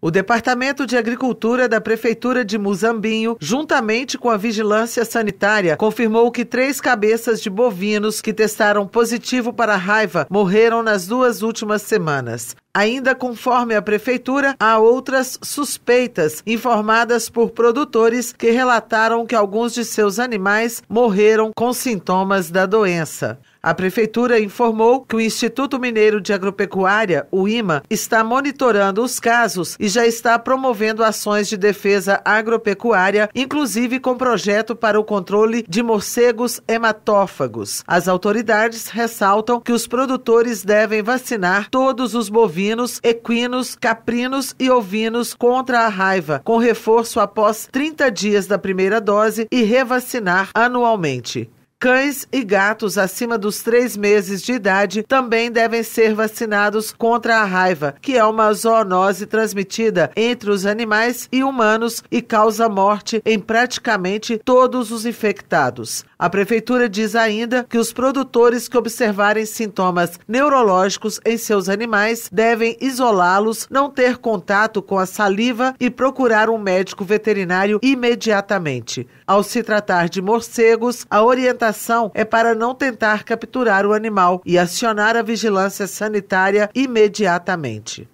O Departamento de Agricultura da Prefeitura de Muzambinho, juntamente com a Vigilância Sanitária, confirmou que três cabeças de bovinos que testaram positivo para raiva morreram nas duas últimas semanas. Ainda conforme a prefeitura, há outras suspeitas informadas por produtores que relataram que alguns de seus animais morreram com sintomas da doença. A prefeitura informou que o Instituto Mineiro de Agropecuária, o IMA, está monitorando os casos e já está promovendo ações de defesa agropecuária, inclusive com projeto para o controle de morcegos hematófagos. As autoridades ressaltam que os produtores devem vacinar todos os bovinos, equinos, caprinos e ovinos contra a raiva, com reforço após 30 dias da primeira dose e revacinar anualmente. Cães e gatos acima dos três meses de idade também devem ser vacinados contra a raiva, que é uma zoonose transmitida entre os animais e humanos e causa morte em praticamente todos os infectados. A prefeitura diz ainda que os produtores que observarem sintomas neurológicos em seus animais devem isolá-los, não ter contato com a saliva e procurar um médico veterinário imediatamente. Ao se tratar de morcegos, a orientação orientação é para não tentar capturar o animal e acionar a vigilância sanitária imediatamente.